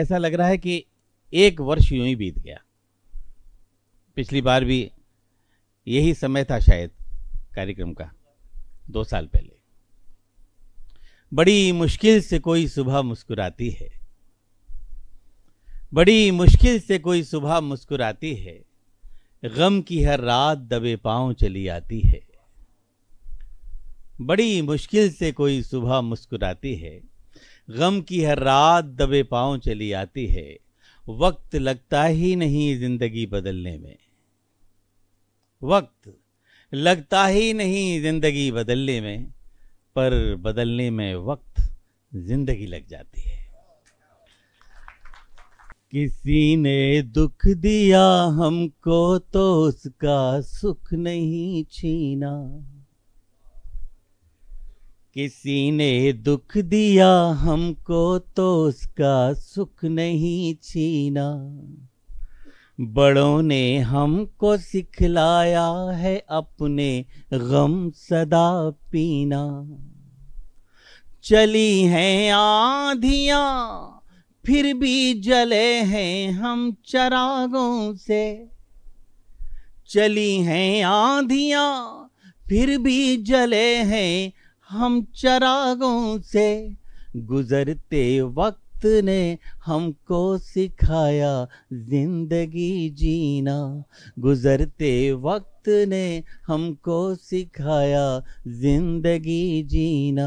ऐसा लग रहा है कि एक वर्ष यूं ही बीत गया पिछली बार भी यही समय था शायद कार्यक्रम का दो साल पहले बड़ी मुश्किल से कोई सुबह मुस्कुराती है बड़ी मुश्किल से कोई सुबह मुस्कुराती है गम की हर रात दबे पांव चली आती है बड़ी मुश्किल से कोई सुबह मुस्कुराती है गम की हर रात दबे पाँव चली आती है वक्त लगता ही नहीं जिंदगी बदलने में वक्त लगता ही नहीं जिंदगी बदलने में पर बदलने में वक्त जिंदगी लग जाती है किसी ने दुख दिया हमको तो उसका सुख नहीं छीना किसी ने दुख दिया हमको तो उसका सुख नहीं छीना बड़ों ने हमको सिखलाया है अपने गम सदा पीना चली हैं आंधियां फिर भी जले हैं हम चरागों से चली हैं आंधियां फिर भी जले हैं हम चरागों से गुजरते वक्त ने हमको सिखाया जिंदगी जीना गुजरते वक्त ने हमको सिखाया जिंदगी जीना